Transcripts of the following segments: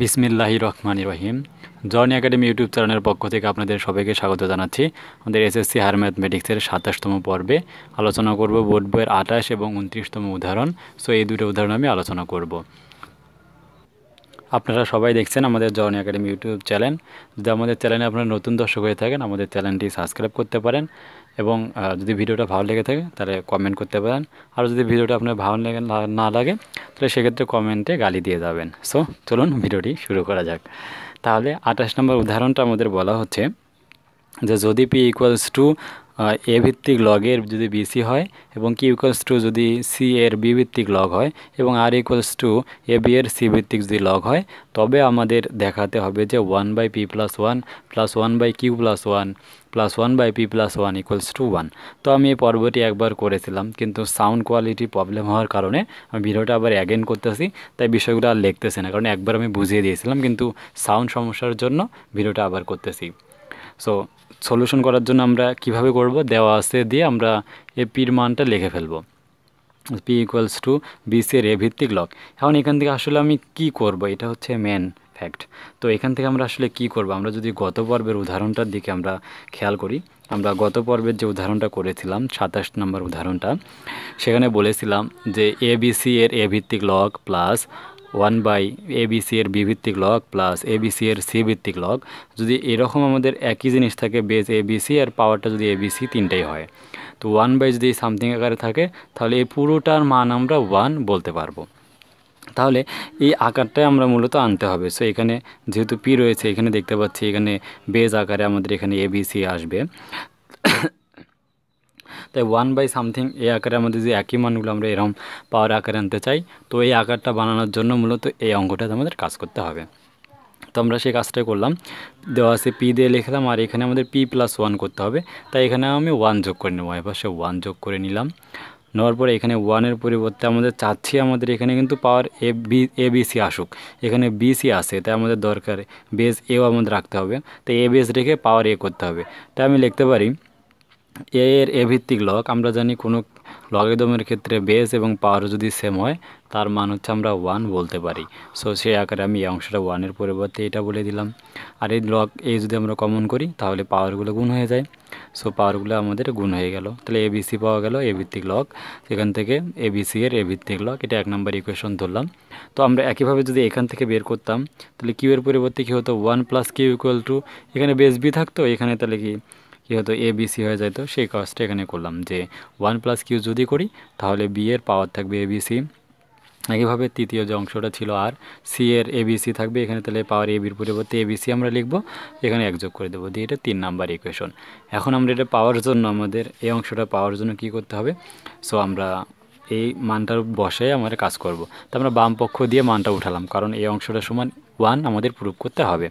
বিসমিল্লাহি রহমান রহিম জর্নি একাডেমি ইউটিউব চ্যানেলের পক্ষ থেকে আপনাদের সবাইকে স্বাগত জানাচ্ছি আমাদের এসএসসি হায়ার ম্যাথমেটিক্সের সাতাশতম পর্বে আলোচনা করব বোর্ড বইয়ের আঠাশ এবং উনত্রিশতম উদাহরণ সো এই দুটো উদাহরণ আমি আলোচনা করব আপনারা সবাই দেখছেন আমাদের জর্নি একাডেমি ইউটিউব চ্যানেল যদি আমাদের চ্যানেলে আপনারা নতুন দর্শক হয়ে থাকেন আমাদের চ্যানেলটি সাবস্ক্রাইব করতে পারেন এবং যদি ভিডিওটা ভালো লেগে থাকে তাহলে কমেন্ট করতে পারেন আর যদি ভিডিওটা আপনার ভালো লেগে না লাগে তাহলে সেক্ষেত্রে কমেন্টে গালি দিয়ে যাবেন সো চলুন ভিডিওটি শুরু করা যাক তাহলে আঠাশ নম্বর উদাহরণটা আমাদের বলা হচ্ছে যে যদি পি ইকুয়ালস টু এ ভিত্তিক লগের যদি বিসি হয় এবং কিউ ইকুয়ালস টু যদি সি এর বি ভিত্তিক লগ হয় এবং R equals to A B এর সি ভিত্তিক যদি লগ হয় তবে আমাদের দেখাতে হবে যে one by P plus one plus one by Q plus one plus one by P plus one equals to one তো আমি এই পর্বটি একবার করেছিলাম কিন্তু সাউন্ড কোয়ালিটি প্রবলেম হওয়ার কারণে আমি ভিডিওটা আবার অ্যাগেন করতেছি তাই বিষয়গুলো আর লিখতেছি না কারণ একবার আমি বুঝিয়ে দিয়েছিলাম কিন্তু সাউন্ড সমস্যার জন্য ভিডিওটা আবার করতেছি সো সলিউশন করার জন্য আমরা কিভাবে করব দেওয়া আছে দিয়ে আমরা এ পির মানটা লিখে ফেলব পি ইকুয়ালস টু এর এ ভিত্তিক লক এখন এখান থেকে আসলে আমি কি করব এটা হচ্ছে মেন ফ্যাক্ট তো এখান থেকে আমরা আসলে কি করব আমরা যদি গত পর্বের উদাহরণটার দিকে আমরা খেয়াল করি আমরা গত পর্বের যে উদাহরণটা করেছিলাম সাতাশ নম্বর উদাহরণটা সেখানে বলেছিলাম যে এ বিসি এর এ ভিত্তিক log plus one by ABC এর বি ভিত্তিক লগ প্লাস এবিসি এর সি ভিত্তিক লগ যদি এরকম আমাদের একই জিনিস থাকে বেস এবিসি আর পাওয়ারটা যদি এবিসি তিনটাই হয় তো ওয়ান বাই যদি সামথিং আকারে থাকে তাহলে এই পুরোটার মান আমরা ওয়ান বলতে পারবো তাহলে এই আকারটাই আমরা মূলত আনতে হবে সো এখানে যেহেতু পি রয়েছে এখানে দেখতে পাচ্ছি এখানে বেজ আকারে আমাদের এখানে এবিসি আসবে তাই ওয়ান বাই সামথিং এই আকারে আমাদের যে একই মানগুলো আমরা এরকম পাওয়ার আকারে আনতে চাই তো এই আকারটা বানানোর জন্য মূলত এই অঙ্কটাতে আমাদের কাজ করতে হবে তো আমরা সেই কাজটাই করলাম দেওয়া আছে পি দিয়ে লিখলাম আর এখানে আমাদের পি প্লাস ওয়ান করতে হবে তাই এখানে আমি ওয়ান যোগ করে নেবো এপাশে ওয়ান যোগ করে নিলাম নেওয়ার পরে এখানে ওয়ানের পরিবর্তে আমাদের চাচ্ছি আমাদের এখানে কিন্তু পাওয়ার এ বি এ সি আসুক এখানে বিসি আসে তাই আমাদের দরকার বেস এও আমাদের রাখতে হবে তাই এ বেস রেখে পাওয়ার এ করতে হবে তাই আমি লিখতে পারি এ এর এ ভিত্তিক লগ আমরা জানি কোনো লগারিদমের ক্ষেত্রে বেস এবং পাওয়ার যদি সেম হয় তার মান হচ্ছে আমরা ওয়ান বলতে পারি সো সেই আকারে আমি এই অংশটা ওয়ানের পরিবর্তে এটা বলে দিলাম আর এই লক এ যদি আমরা কমন করি তাহলে পাওয়ারগুলো গুণ হয়ে যায় সো পাওয়ারগুলো আমাদের গুণ হয়ে গেল তাহলে এ এবিসি পাওয়া গেল এ ভিত্তিক লক সেখান থেকে এ এবিসি এর এ ভিত্তিক লক এটা এক নম্বর ইকুয়েশন ধরলাম তো আমরা একইভাবে যদি এখান থেকে বের করতাম তাহলে কিউ এর পরিবর্তে কী হতো one plus Q equal to এখানে বেস বি থাকতো এখানে তাহলে কি যেহেতু হতো এ বি সি হয়ে যেত সেই কাজটা এখানে করলাম যে ওয়ান প্লাস কিউ যদি করি তাহলে বি এর পাওয়ার থাকবে এ বি সি একইভাবে তৃতীয় যে অংশটা ছিল আর সি এর এ সি থাকবে এখানে তাহলে পাওয়ার এবির পরিবর্তে এবিসি আমরা লিখব এখানে একযোগ করে দেবো দিয়ে এটা তিন নাম্বার ইকুয়েশন এখন আমরা এটা পাওয়ার জন্য আমাদের এই অংশটা পাওয়ার জন্য কি করতে হবে সো আমরা এই মানটার বসায় আমাদের কাজ করব। তো আমরা বাম পক্ষ দিয়ে মানটা উঠালাম কারণ এই অংশটা সমান ওয়ান আমাদের প্রুফ করতে হবে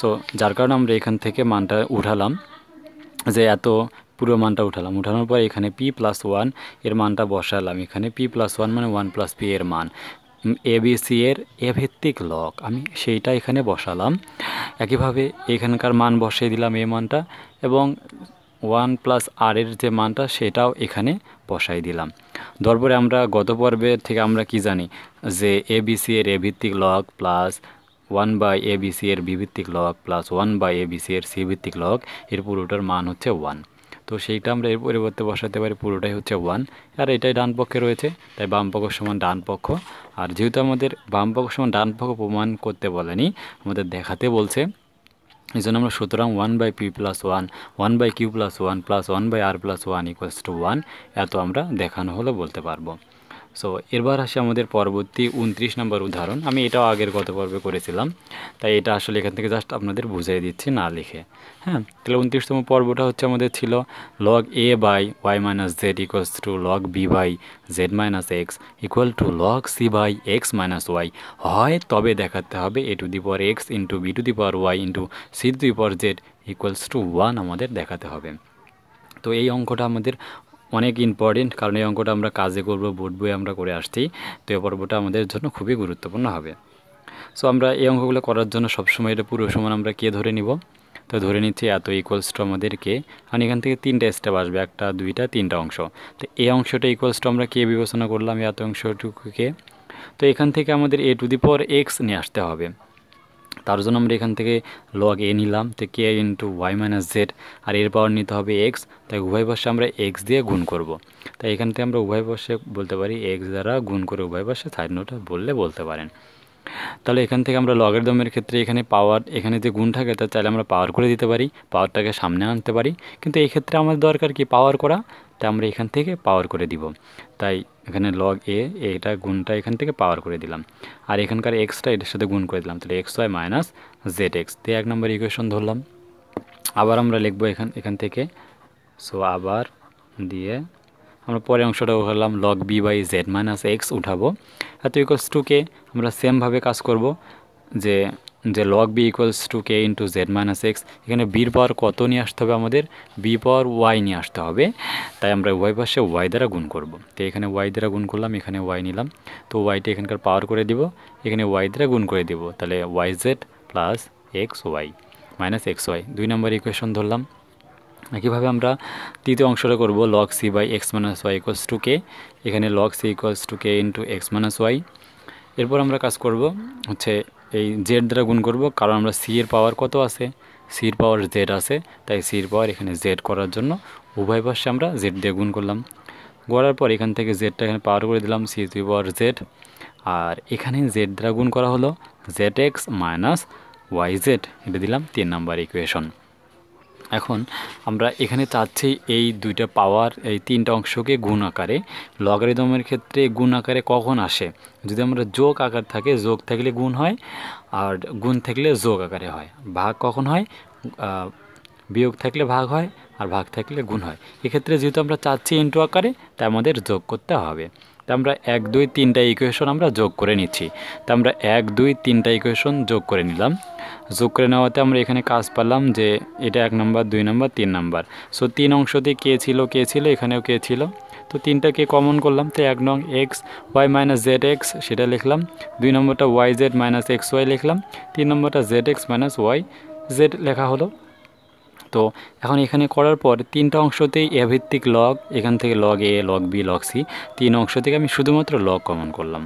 সো যার কারণে আমরা এখান থেকে মানটা উঠালাম যে এত পুরো মানটা উঠালাম উঠানোর পর এখানে পি প্লাস ওয়ান এর মানটা বসালাম এখানে পি প্লাস ওয়ান মানে ওয়ান প্লাস পি এর মান এ সি এর এ ভিত্তিক লক আমি সেইটা এখানে বসালাম একইভাবে এখানকার মান বসিয়ে দিলাম এ মানটা এবং ওয়ান প্লাস আর এর যে মানটা সেটাও এখানে বসাই দিলাম তারপরে আমরা গত পর্বের থেকে আমরা কি জানি যে এ সি এর এ ভিত্তিক log plus one by A C এর বিভিত্তিক log plus one by A C এর সি ভিত্তিক লক এর পুরোটার মান হচ্ছে ওয়ান তো সেইটা আমরা এর পরিবর্তে বসাতে পারি পুরোটাই হচ্ছে ওয়ান আর এটাই ডান পক্ষে রয়েছে তাই বাম পক্ষ সমান ডান পক্ষ আর যেহেতু আমাদের বাম পক্ষ সমান ডান পক্ষ প্রমাণ করতে বলেনি আমাদের দেখাতে বলছে এই জন্য আমরা সুতরাং one by P plus one one by Q plus one plus one by R plus one equals to one এত আমরা দেখানো হলে বলতে পারবো সো এরবার আসে আমাদের পরবর্তী উনত্রিশ নম্বর উদাহরণ আমি এটাও আগের গত পর্বে করেছিলাম তাই এটা আসলে এখান থেকে জাস্ট আপনাদের বুঝিয়ে দিচ্ছি না লিখে হ্যাঁ তাহলে উনত্রিশতম পর্বটা হচ্ছে আমাদের ছিল log A by Y minus Z equals to log B by Z minus X equal to log C by X minus Y হয় তবে দেখাতে হবে A to the power X into B to the power Y into C to the power Z equals to one আমাদের দেখাতে হবে তো এই অঙ্কটা আমাদের অনেক ইম্পর্টেন্ট কারণ এই অঙ্কটা আমরা কাজে করব বোর্ড বই আমরা করে আসছি তো এই পর্বটা আমাদের জন্য খুবই গুরুত্বপূর্ণ হবে সো আমরা এই অঙ্কগুলো করার জন্য সবসময় এটা পুরো সমান আমরা কে ধরে নিব তো ধরে নিচ্ছি এত ইকুয়ালস টু আমাদেরকে কারণ এখান থেকে তিনটা স্টেপ আসবে একটা দুইটা তিনটা অংশ তো এই অংশটা ইকুয়ালস টু আমরা কে বিবেচনা করলাম এত অংশটুকুকে তো এখান থেকে আমাদের A to the power x নিয়ে আসতে হবে তার জন্য আমরা এখান থেকে লগ এ নিলাম তো K into Y minus Z আর এর পাওয়ার নিতে হবে এক্স তাই উভয় পাশে আমরা এক্স দিয়ে গুণ করব। তাই এখান থেকে আমরা উভয় পাশে বলতে পারি এক্স দ্বারা গুণ করে উভয় পাশে সাইডনোটা বললে বলতে পারেন তাহলে এখান থেকে আমরা লগের দমের ক্ষেত্রে এখানে পাওয়ার এখানে যে গুণ থাকে তা চাইলে আমরা পাওয়ার করে দিতে পারি পাওয়ারটাকে সামনে আনতে পারি কিন্তু এই ক্ষেত্রে আমাদের দরকার কি পাওয়ার করা তা আমরা এখান থেকে পাওয়ার করে দিব তাই এখানে লগ এ এটা গুণটা এখান থেকে পাওয়ার করে দিলাম আর এখানকার এক্সটা এটার সাথে গুণ করে দিলাম তাহলে X Y minus Z X তো এক নম্বর ইকুয়েশন ধরলাম আবার আমরা লিখব এখান এখান থেকে সো আবার দিয়ে আমরা পরে অংশটা করলাম log B by Z minus X উঠাবো এত ইকোয়াস টুকে আমরা সেমভাবে কাজ করব যে যে log B equals to K into Z minus X এখানে বির পাওয়ার কত নিয়ে আসতে হবে আমাদের বি পাওয়ার ওয়াই নিয়ে আসতে হবে তাই আমরা ওয়াই পাশে ওয়াই দ্বারা গুণ করব তো এখানে ওয়াই দ্বারা গুণ করলাম এখানে ওয়াই নিলাম তো ওয়াইটা এখানকার পাওয়ার করে দিব এখানে ওয়াই দ্বারা গুণ করে দিব তাহলে Y Z plus X Y minus X Y দুই নম্বর ইকুয়েশন ধরলাম একইভাবে আমরা তৃতীয় অংশটা করব log C by X minus Y equals to K এখানে log C equals to K into X minus Y এরপর আমরা কাজ করব হচ্ছে এই জেড দ্বারা গুণ করব কারণ আমরা সি এর পাওয়ার কত আছে সির পাওয়ার জেড আছে তাই সির পাওয়ার এখানে জেড করার জন্য উভয় পাশে আমরা জেড দিয়ে গুণ করলাম গড়ার পর এখান থেকে জেডটা এখানে পাওয়ার করে দিলাম সি দুই পাওয়ার জেড আর এখানে জেড দ্বারা গুণ করা হলো Z X minus Y Z এটা দিলাম তিন নাম্বার ইকুয়েশন এখন আমরা এখানে চাচ্ছি এই দুইটা পাওয়ার এই তিনটা অংশকে গুণ আকারে লগারিদমের ক্ষেত্রে গুণ আকারে কখন আসে যদি আমরা যোগ আকার থাকে যোগ থাকলে গুণ হয় আর গুণ থাকলে যোগ আকারে হয় ভাগ কখন হয় বিয়োগ থাকলে ভাগ হয় আর ভাগ থাকলে গুণ হয় এক্ষেত্রে যেহেতু আমরা চাচ্ছি ইন্টু আকারে তাই আমাদের যোগ করতে হবে তা আমরা এক দুই তিনটা ইকুয়েশন আমরা যোগ করে নিচ্ছি তা আমরা এক দুই তিনটা ইকুয়েশন যোগ করে নিলাম যোগ করে নেওয়াতে আমরা এখানে কাজ পারলাম যে এটা এক নম্বর দুই নম্বর তিন নম্বর সো তিন অংশতে কে ছিল কে ছিল এখানেও কে ছিল তো তিনটাকে কমন করলাম তো এক নং X Y minus Z X সেটা লিখলাম দুই নম্বরটা Y Z minus X Y লিখলাম তিন নম্বরটা Z X minus Y Z লেখা হলো তো এখন এখানে করার পর তিনটা অংশতেই ভিত্তিক লগ এখান থেকে log A log B log C তিন অংশ থেকে আমি শুধুমাত্র লগ কমন করলাম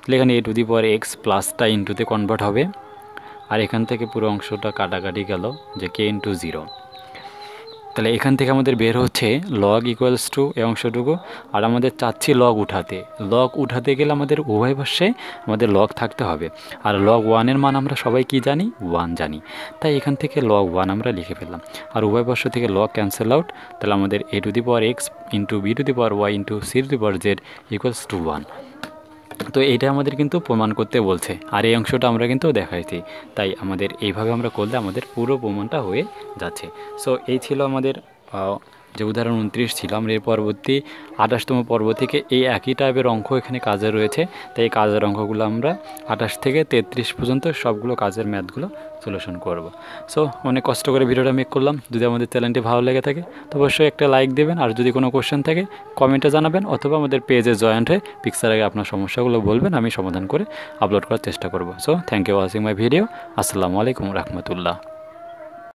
তাহলে এখানে এ টু দি পাওয়ার এক্স প্লাসটা ইন্টুতে কনভার্ট হবে আর এখান থেকে পুরো অংশটা কাটাকাটি গেল যে কে ইন্টু জিরো তাহলে এখান থেকে আমাদের বের হচ্ছে লগ ইকুয়ালস টু এ অংশটুকু আর আমাদের চাচ্ছি লগ উঠাতে লগ উঠাতে গেলে আমাদের উভয় পাশে আমাদের লগ থাকতে হবে আর লগ ওয়ানের মান আমরা সবাই কি জানি ওয়ান জানি তাই এখান থেকে লগ ওয়ান আমরা লিখে ফেললাম আর উভয় পার্শ্ব থেকে লগ ক্যান্সেল আউট তাহলে আমাদের A to the power X into B to the power Y into C to the power Z equals to one তো এটা আমাদের কিন্তু প্রমাণ করতে বলছে আর এই অংশটা আমরা কিন্তু দেখাইছি তাই আমাদের এইভাবে আমরা করলে আমাদের পুরো প্রমাণটা হয়ে যাচ্ছে সো এই ছিল আমাদের যে উদাহরণ উনত্রিশ ছিল আমরা এর পরবর্তী আঠাশতম পর্ব থেকে এই একই টাইপের অঙ্ক এখানে কাজে রয়েছে তাই এই কাজের অঙ্কগুলো আমরা আঠাশ থেকে তেত্রিশ পর্যন্ত সবগুলো কাজের ম্যাথগুলো সলিউশন করব সো অনেক কষ্ট করে ভিডিওটা মেক করলাম যদি আমাদের চ্যানেলটি ভালো লেগে থাকে তো অবশ্যই একটা লাইক দেবেন আর যদি কোনো কোশ্চেন থাকে কমেন্টে জানাবেন অথবা আমাদের পেজে জয়েন্ট হয়ে পিকচার আগে আপনার সমস্যাগুলো বলবেন আমি সমাধান করে আপলোড করার চেষ্টা করব so thank you watching my video আসসালামু আলাইকুম রহমতুল্লাহ